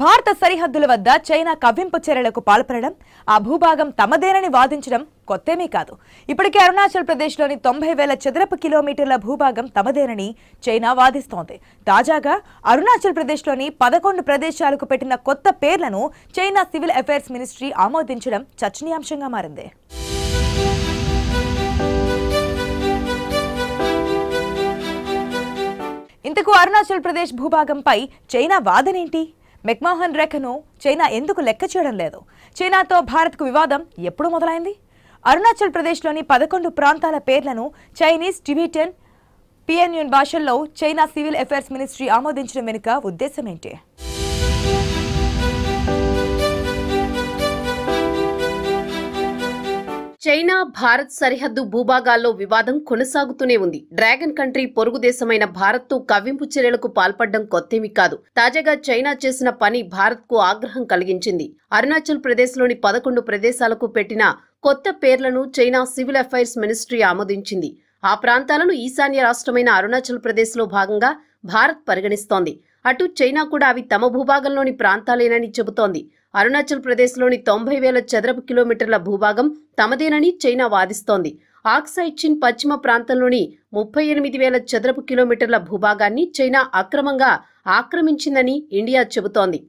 భారత సరిహద్దుల వద్ద చైనా కవ్వింపు చర్యలకు పాల్పడడం ఆ భూభాగం తమదేనని వాదించడం కొత్తేమీ కాదు ఇప్పటికే అరుణాచల్ ప్రదేశ్లోని తొంభై వేల చదరపు కిలోమీటర్ల భూభాగం తమదేనని చైనా వాదిస్తోంది తాజాగా అరుణాచల్ ప్రదేశ్లోని పదకొండు ప్రదేశాలకు పెట్టిన కొత్త పేర్లను చైనా సివిల్ అఫైర్స్ మినిస్ట్రీ ఆమోదించడం చర్చనీయాంశంగా మారింది ఇంతకు అరుణాచల్ ప్రదేశ్ భూభాగంపై చైనా వాదనేంటి మెక్మోహన్ రేఖను చైనా ఎందుకు లెక్క చేయడం లేదు చైనాతో భారత్కు వివాదం ఎప్పుడు మొదలైంది అరుణాచల్ ప్రదేశ్లోని పదకొండు ప్రాంతాల పేర్లను చైనీస్ టిబిటన్ పిఎన్యూన్ భాషల్లో చైనా సివిల్ అఫైర్స్ మినిస్ట్రీ ఆమోదించడం వెనుక ఉద్దేశం ఏంటి చైనా భారత్ సరిహద్దు భూభాగాల్లో వివాదం కొనసాగుతూనే ఉంది డ్రాగన్ కంట్రీ పొరుగు దేశమైన భారత్తో కవ్వింపు చర్యలకు పాల్పడడం కొత్తేమీ కాదు తాజాగా చైనా చేసిన పని భారత్కు ఆగ్రహం కలిగించింది అరుణాచల్ ప్రదేశ్లోని పదకొండు ప్రదేశాలకు పెట్టిన కొత్త పేర్లను చైనా సివిల్ అఫైర్స్ మినిస్ట్రీ ఆమోదించింది ఆ ప్రాంతాలను ఈశాన్య రాష్ట్రమైన అరుణాచల్ ప్రదేశ్లో భాగంగా భారత్ పరిగణిస్తోంది అటు చైనా కూడా అవి తమ భూభాగంలోని ప్రాంతాలేనని చెబుతోంది అరుణాచల్ ప్రదేశ్లోని తొంభై వేల చదరపు కిలోమీటర్ల భూభాగం తమదేనని చైనా వాదిస్తోంది ఆక్సైడ్ చిన్ పశ్చిమ ప్రాంతంలోని ముప్పై ఎనిమిది వేల చదరపు కిలోమీటర్ల భూభాగాన్ని చైనా అక్రమంగా ఆక్రమించిందని ఇండియా చెబుతోంది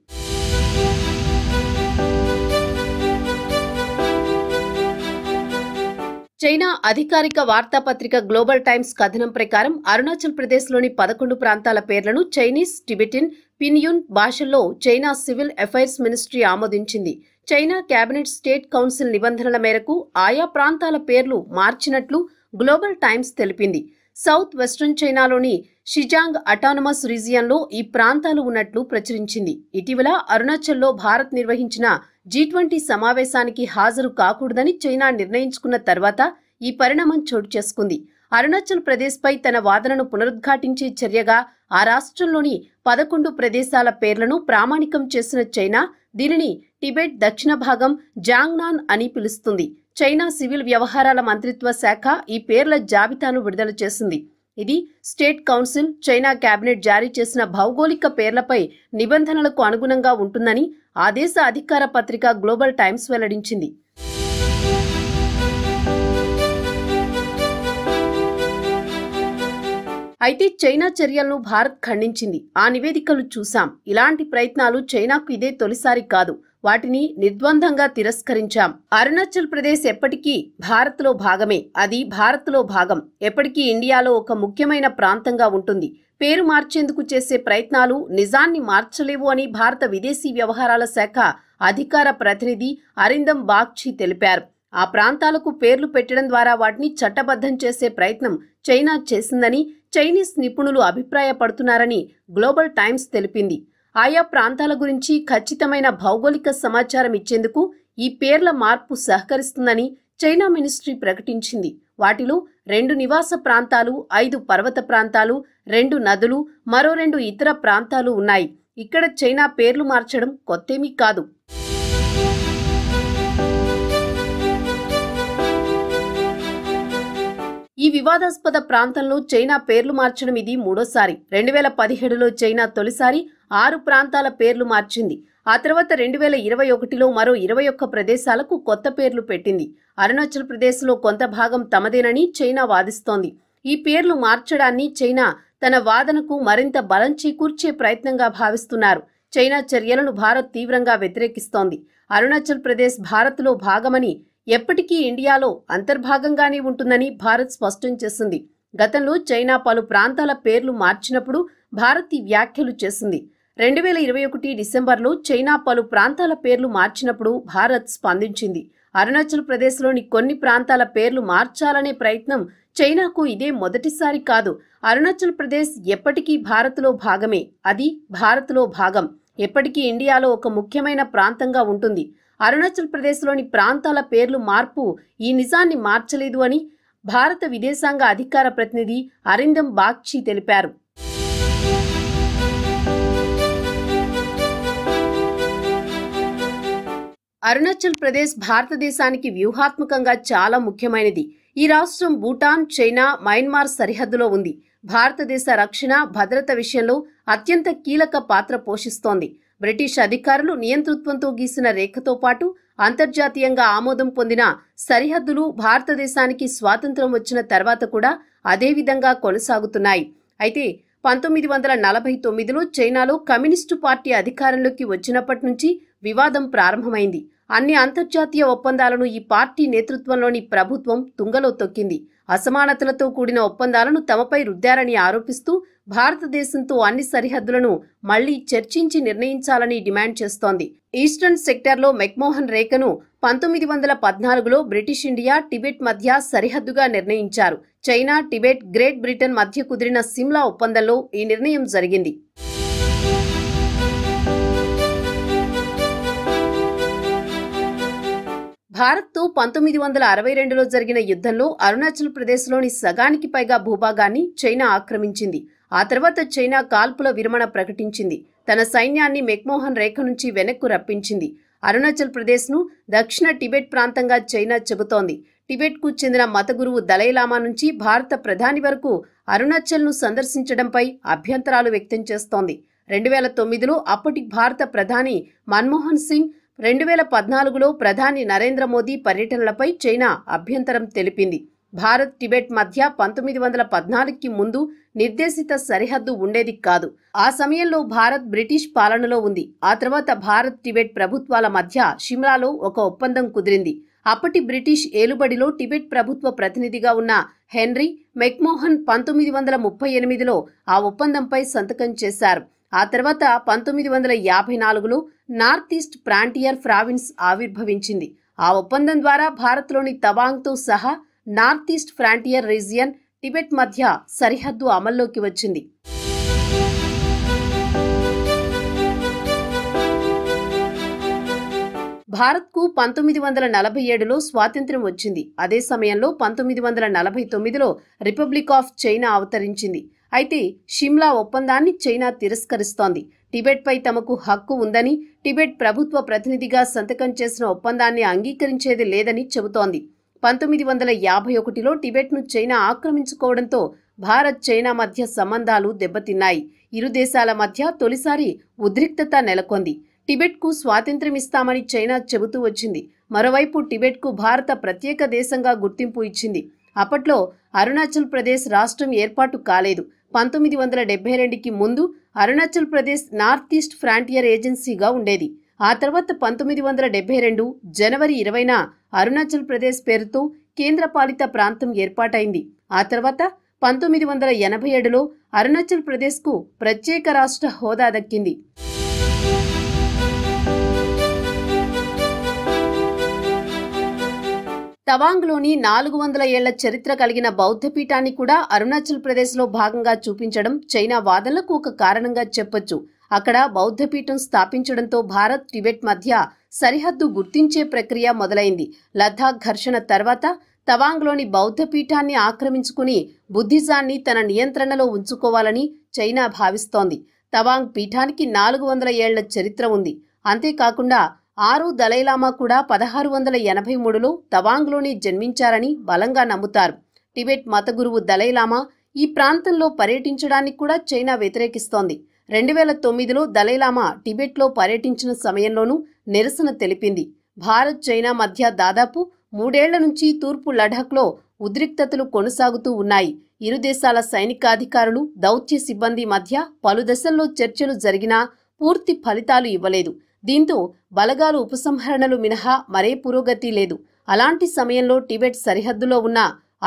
చైనా అధికారిక వార్తాపత్రిక గ్లోబల్ టైమ్స్ కథనం ప్రకారం అరుణాచల్ ప్రదేశ్లోని పదకొండు ప్రాంతాల పేర్లను చైనీస్ టిబెటిన్ పిన్యున్ భాషల్లో చైనా సివిల్ అఫైర్స్ మినిస్ట్రీ ఆమోదించింది చైనా కేబినెట్ స్టేట్ కౌన్సిల్ నిబంధనల మేరకు ఆయా ప్రాంతాల పేర్లు మార్చినట్లు గ్లోబల్ టైమ్స్ తెలిపింది సౌత్ వెస్ట్రన్ చైనాలోని షిజాంగ్ అటానమస్ రీజియన్లో ఈ ప్రాంతాలు ఉన్నట్లు ప్రచురించింది ఇటీవల అరుణాచల్లో భారత్ నిర్వహించిన జీ ట్వంటీ సమావేశానికి హాజరు కాకూడదని చైనా నిర్ణయించుకున్న తర్వాత ఈ పరిణామం చోటు చేసుకుంది అరుణాచల్ ప్రదేశ్పై తన వాదనను పునరుద్ఘాటించే చర్యగా ఆ రాష్ట్రంలోని పదకొండు ప్రదేశాల పేర్లను ప్రామాణికం చేసిన చైనా దీనిని టిబెట్ దక్షిణ భాగం జాంగ్నాన్ అని పిలుస్తుంది చైనా సివిల్ వ్యవహారాల మంత్రిత్వ శాఖ ఈ పేర్ల జాబితాను విడుదల చేసింది ఇది స్టేట్ కౌన్సిల్ చైనా కేబినెట్ జారీ చేసిన భౌగోళిక పేర్లపై నిబంధనలకు అనుగుణంగా ఉంటుందని ఆ దేశ అధికార పత్రిక గ్లోబల్ టైమ్స్ వెల్లడించింది అయితే చైనా చర్యలను భారత్ ఖండించింది ఆ నివేదికలు చూశాం ఇలాంటి ప్రయత్నాలు చైనాకు ఇదే తొలిసారి కాదు వాటిని నిర్ద్వందంగా తిరస్కరించాం అరుణాచల్ ప్రదేశ్ ఎప్పటికీ భారత్లో భాగమే అది భారత్లో భాగం ఎప్పటికీ ఇండియాలో ఒక ముఖ్యమైన ప్రాంతంగా ఉంటుంది పేరు మార్చేందుకు చేసే ప్రయత్నాలు నిజాన్ని మార్చలేవు అని భారత విదేశీ వ్యవహారాల శాఖ అధికార ప్రతినిధి అరిందం బాగ్చి తెలిపారు ఆ ప్రాంతాలకు పేర్లు పెట్టడం ద్వారా వాటిని చట్టబద్ధం చేసే ప్రయత్నం చైనా చేసిందని చైనీస్ నిపుణులు అభిప్రాయపడుతున్నారని గ్లోబల్ టైమ్స్ తెలిపింది ఆయా ప్రాంతాల గురించి ఖచ్చితమైన భౌగోళిక సమాచారం ఇచ్చేందుకు ఈ పేర్ల మార్పు సహకరిస్తుందని చైనా మినిస్ట్రీ ప్రకటించింది వాటిలో రెండు నివాస ప్రాంతాలు ఐదు పర్వత ప్రాంతాలు రెండు నదులు మరో రెండు ఇతర ప్రాంతాలు ఉన్నాయి ఇక్కడ చైనా పేర్లు మార్చడం కొత్తేమీ కాదు ఈ వివాదాస్పద ప్రాంతంలో చైనా పేర్లు మార్చడం ఇది మూడోసారి రెండు వేల పదిహేడులో చైనా తొలిసారి ఆరు ప్రాంతాల పేర్లు మార్చింది ఆ తర్వాత రెండు వేల ఇరవై ఒకటిలో మరో ఇరవై ఒక్క ప్రదేశాలకు కొత్త పేర్లు పెట్టింది అరుణాచల్ ప్రదేశ్లో కొంత భాగం తమదేనని చైనా వాదిస్తోంది ఈ పేర్లు మార్చడాన్ని చైనా తన వాదనకు మరింత బలం చేకూర్చే ప్రయత్నంగా భావిస్తున్నారు చైనా చర్యలను భారత్ తీవ్రంగా వ్యతిరేకిస్తోంది అరుణాచల్ ప్రదేశ్ భారత్లో భాగమని ఎప్పటికీ ఇండియాలో అంతర్భాగంగానే ఉంటుందని భారత్ స్పష్టం చేసింది గతంలో చైనా పలు ప్రాంతాల పేర్లు మార్చినప్పుడు భారత్ ఈ వ్యాఖ్యలు చేసింది రెండు వేల ఇరవై ఒకటి డిసెంబర్లో చైనా పలు ప్రాంతాల పేర్లు మార్చినప్పుడు భారత్ స్పందించింది అరుణాచల్ ప్రదేశ్లోని కొన్ని ప్రాంతాల పేర్లు మార్చాలనే ప్రయత్నం చైనాకు ఇదే మొదటిసారి కాదు అరుణాచల్ ప్రదేశ్ ఎప్పటికీ భారత్లో భాగమే అది భారత్లో భాగం ఎప్పటికీ ఇండియాలో ఒక ముఖ్యమైన ప్రాంతంగా ఉంటుంది అరుణాచల్ ప్రదేశ్లోని ప్రాంతాల పేర్లు మార్పు ఈ నిజాన్ని మార్చలేదు అని భారత విదేశాంగ అధికార ప్రతినిధి అరిందం బాగ్చి తెలిపారు అరుణాచల్ ప్రదేశ్ భారతదేశానికి వ్యూహాత్మకంగా చాలా ముఖ్యమైనది ఈ రాష్ట్రం భూటాన్ చైనా మయన్మార్ సరిహద్దులో ఉంది భారతదేశ రక్షణ భద్రత విషయంలో అత్యంత కీలక పాత్ర పోషిస్తోంది బ్రిటిష్ అధికారులు నియంతృత్వంతో గీసిన రేఖతో పాటు అంతర్జాతీయంగా ఆమోదం పొందిన సరిహద్దులు భారతదేశానికి స్వాతంత్రం వచ్చిన తర్వాత కూడా అదేవిధంగా కొనసాగుతున్నాయి అయితే పంతొమ్మిది వందల నలభై తొమ్మిదిలో చైనాలో కమ్యూనిస్టు పార్టీ అధికారంలోకి వచ్చినప్పటి నుంచి వివాదం ప్రారంభమైంది అన్ని అంతర్జాతీయ ఒప్పందాలను ఈ పార్టీ నేతృత్వంలోని ప్రభుత్వం తుంగలో తొక్కింది అసమానతలతో కూడిన ఒప్పందాలను తమపై రుద్దారని ఆరోపిస్తూ భారతదేశంతో అన్ని సరిహద్దులను మళ్లీ చర్చించి నిర్ణయించాలని డిమాండ్ చేస్తోంది ఈస్టర్న్ సెక్టార్లో మెక్మోహన్ రేఖను పంతొమ్మిది వందల పద్నాలుగులో బ్రిటిష్ ఇండియా టిబెట్ మధ్య సరిహద్దుగా నిర్ణయించారు చైనా టిబెట్ గ్రేట్ బ్రిటన్ మధ్య కుదిరిన సిమ్లా ఒప్పందంలో ఈ నిర్ణయం జరిగింది భారత్తో పంతొమ్మిది వందల అరవై రెండులో జరిగిన యుద్ధంలో అరుణాచల్ ప్రదేశ్లోని సగానికి పైగా భూభాగాన్ని చైనా ఆక్రమించింది ఆ తర్వాత చైనా కాల్పుల విరమణ ప్రకటించింది తన సైన్యాన్ని మెక్మోహన్ రేఖ నుంచి వెనక్కు రప్పించింది అరుణాచల్ ప్రదేశ్ను దక్షిణ టిబెట్ ప్రాంతంగా చైనా చెబుతోంది టిబెట్కు చెందిన గురువు దలైలామా నుంచి భారత ప్రధాని వరకు అరుణాచల్ను సందర్శించడంపై అభ్యంతరాలు వ్యక్తం చేస్తోంది రెండు వేల తొమ్మిదిలో అప్పటి భారత ప్రధాని మన్మోహన్ సింగ్ రెండు వేల పద్నాలుగులో ప్రధాని నరేంద్ర మోదీ పర్యటనలపై చైనా అభ్యంతరం తెలిపింది భారత్ టిబెట్ మధ్య పంతొమ్మిది వందల పద్నాలుగుకి ముందు నిర్దేశిత సరిహద్దు ఉండేది కాదు ఆ సమయంలో భారత్ బ్రిటిష్ పాలనలో ఉంది ఆ తర్వాత భారత్ టిబెట్ ప్రభుత్వాల మధ్య షిమ్లాలో ఒక ఒప్పందం కుదిరింది అప్పటి బ్రిటిష్ ఏలుబడిలో టిబెట్ ప్రభుత్వ ప్రతినిధిగా ఉన్న హెన్రీ మెక్మోహన్ పంతొమ్మిది వందల ముప్పై ఎనిమిదిలో ఆ ఒప్పందంపై సంతకం చేశారు ఆ తర్వాత పంతొమ్మిది వందల యాభై నాలుగులో నార్త్ ఈస్ట్ ప్రాంటియర్ ప్రావిన్స్ ఆవిర్భవించింది ఆ ఒప్పందం ద్వారా భారత్లోని తవాంగ్తో సహా north east frontier region Tibet మధ్య సరిహద్దు అమల్లోకి వచ్చింది భారత్కు పంతొమ్మిది వందల నలభై ఏడులో స్వాతంత్ర్యం వచ్చింది అదే సమయంలో పంతొమ్మిది వందల నలభై తొమ్మిదిలో రిపబ్లిక్ ఆఫ్ చైనా అవతరించింది అయితే షిమ్లా ఒప్పందాన్ని చైనా తిరస్కరిస్తోంది టిబెట్పై తమకు హక్కు ఉందని టిబెట్ ప్రభుత్వ ప్రతినిధిగా సంతకం చేసిన ఒప్పందాన్ని అంగీకరించేది లేదని చెబుతోంది పంతొమ్మిది వందల యాభై ఒకటిలో టిబెట్ను చైనా ఆక్రమించుకోవడంతో భారత్ చైనా మధ్య సంబంధాలు దెబ్బతిన్నాయి ఇరు దేశాల మధ్య తొలిసారి ఉద్రిక్తత నెలకొంది టిబెట్కు స్వాతంత్ర్యం ఇస్తామని చైనా చెబుతూ వచ్చింది మరోవైపు టిబెట్కు భారత ప్రత్యేక దేశంగా గుర్తింపు ఇచ్చింది అప్పట్లో అరుణాచల్ ప్రదేశ్ రాష్ట్రం ఏర్పాటు కాలేదు పంతొమ్మిది వందల డెబ్బై రెండుకి ముందు Arunachal Pradesh north east frontier ఏజెన్సీగా ఉండేది ఆ తర్వాత పంతొమ్మిది వందల డెబ్బై రెండు జనవరి ఇరవైన అరుణాచల్ ప్రదేశ్ పేరుతో కేంద్రపాలిత ప్రాంతం ఏర్పాటైంది ఆ తర్వాత పంతొమ్మిది వందల ఎనభై ఏడులో అరుణాచల్ ప్రదేశ్కు ప్రత్యేక రాష్ట్ర హోదా దక్కింది తవాంగ్లోని నాలుగు వందల ఏళ్ల చరిత్ర కలిగిన బౌద్ధపీఠాన్ని కూడా అరుణాచల్ ప్రదేశ్లో భాగంగా చూపించడం చైనా వాదనలకు ఒక కారణంగా చెప్పొచ్చు అక్కడ బౌద్ధపీఠం స్థాపించడంతో భారత్ టిబెట్ మధ్య సరిహద్దు గుర్తించే ప్రక్రియ మొదలైంది లద్దాఖ్ ఘర్షణ తర్వాత తవాంగ్లోని బౌద్ధపీఠాన్ని ఆక్రమించుకుని బుద్ధిజాన్ని తన నియంత్రణలో ఉంచుకోవాలని చైనా భావిస్తోంది తవాంగ్ పీఠానికి నాలుగు వందల ఏళ్ల చరిత్ర ఉంది అంతేకాకుండా ఆరు దలైలామా కూడా పదహారు వందల ఎనభై మూడులో తవాంగ్లోనే జన్మించారని బలంగా నమ్ముతారు టిబెట్ మత గురువు దలైలామా ఈ ప్రాంతంలో పర్యటించడానికి కూడా చైనా వ్యతిరేకిస్తోంది రెండు వేల తొమ్మిదిలో దలైలామా టిబెట్లో పర్యటించిన సమయంలోనూ నిరసన తెలిపింది భారత్ చైనా మధ్య దాదాపు మూడేళ్ల నుంచి తూర్పు లడఖ్లో ఉద్రిక్తతలు కొనసాగుతూ ఉన్నాయి ఇరు దేశాల సైనికాధికారులు దౌత్య సిబ్బంది మధ్య పలు దశల్లో చర్చలు జరిగినా పూర్తి ఫలితాలు ఇవ్వలేదు దీంతో బలగాలు ఉపసంహరణలు మినహా మరే పురోగతి లేదు అలాంటి సమయంలో టిబెట్ సరిహద్దులో ఉన్న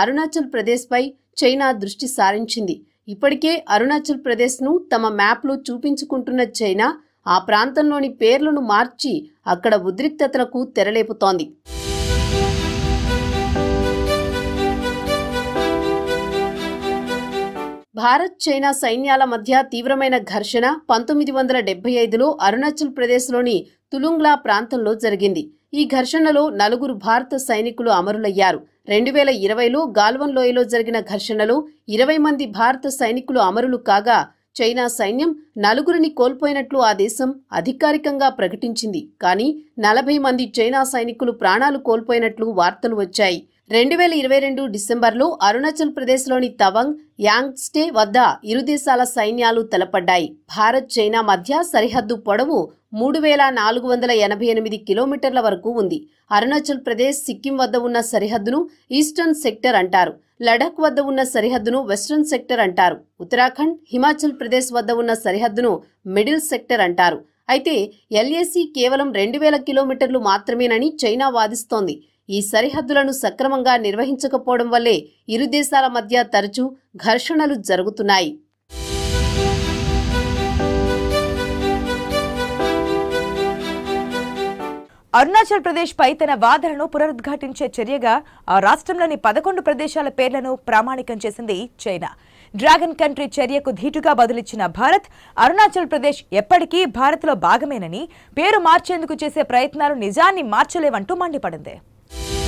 అరుణాచల్ ప్రదేశ్పై చైనా దృష్టి సారించింది ఇప్పటికే అరుణాచల్ ప్రదేశ్ను తమ మ్యాప్లో చూపించుకుంటున్న చైనా ఆ ప్రాంతంలోని పేర్లను మార్చి అక్కడ ఉద్రిక్తతలకు తెరలేపుతోంది భారత్ చైనా సైన్యాల మధ్య తీవ్రమైన ఘర్షణ పంతొమ్మిది వందల డెబ్బై ఐదులో అరుణాచల్ ప్రదేశ్లోని తులుంగ్లా ప్రాంతంలో జరిగింది ఈ ఘర్షణలో నలుగురు భారత సైనికులు అమరులయ్యారు రెండు వేల ఇరవైలో గాల్వన్ లోయలో జరిగిన ఘర్షణలో ఇరవై మంది భారత సైనికులు అమరులు కాగా చైనా సైన్యం నలుగురిని కోల్పోయినట్లు ఆ దేశం అధికారికంగా ప్రకటించింది కానీ నలభై మంది చైనా సైనికులు ప్రాణాలు కోల్పోయినట్లు వార్తలు వచ్చాయి రెండు వేల ఇరవై రెండు డిసెంబర్లో అరుణాచల్ ప్రదేశ్లోని తవంగ్ యాంగ్స్టే వద్ద ఇరు దేశాల సైన్యాలు తలపడ్డాయి భారత్ చైనా మధ్య సరిహద్దు పొడవు మూడు వేల నాలుగు వందల ఎనభై ఎనిమిది కిలోమీటర్ల వరకు ఉంది అరుణాచల్ ప్రదేశ్ సిక్కిం వద్ద ఉన్న సరిహద్దును ఈస్టర్న్ సెక్టర్ అంటారు లడఖ్ వద్ద ఉన్న సరిహద్దును వెస్ట్రన్ సెక్టర్ అంటారు ఉత్తరాఖండ్ హిమాచల్ ప్రదేశ్ వద్ద ఉన్న సరిహద్దును మిడిల్ సెక్టర్ అంటారు అయితే ఎల్ఏసి కేవలం రెండు వేల కిలోమీటర్లు మాత్రమేనని చైనా వాదిస్తోంది ఈ సరిహద్దులను సక్రమంగా నిర్వహించకపోవడం వల్లే ఇరు దేశాల మధ్య తరచూ ఘర్షణలు జరుగుతున్నాయి అరుణాచల్ ప్రదేశ్ పై తన వాదనను పునరుద్ఘాటించే చర్యగా ఆ రాష్ట్రంలోని పదకొండు ప్రదేశాల పేర్లను ప్రామాణికం చేసింది చైనా డ్రాగన్ కంట్రీ చర్యకు ధీటుగా బదులిచ్చిన భారత్ అరుణాచల్ ప్రదేశ్ ఎప్పటికీ భారత్లో భాగమేనని పేరు మార్చేందుకు చేసే ప్రయత్నాలు నిజాన్ని మార్చలేవంటూ మండిపడింది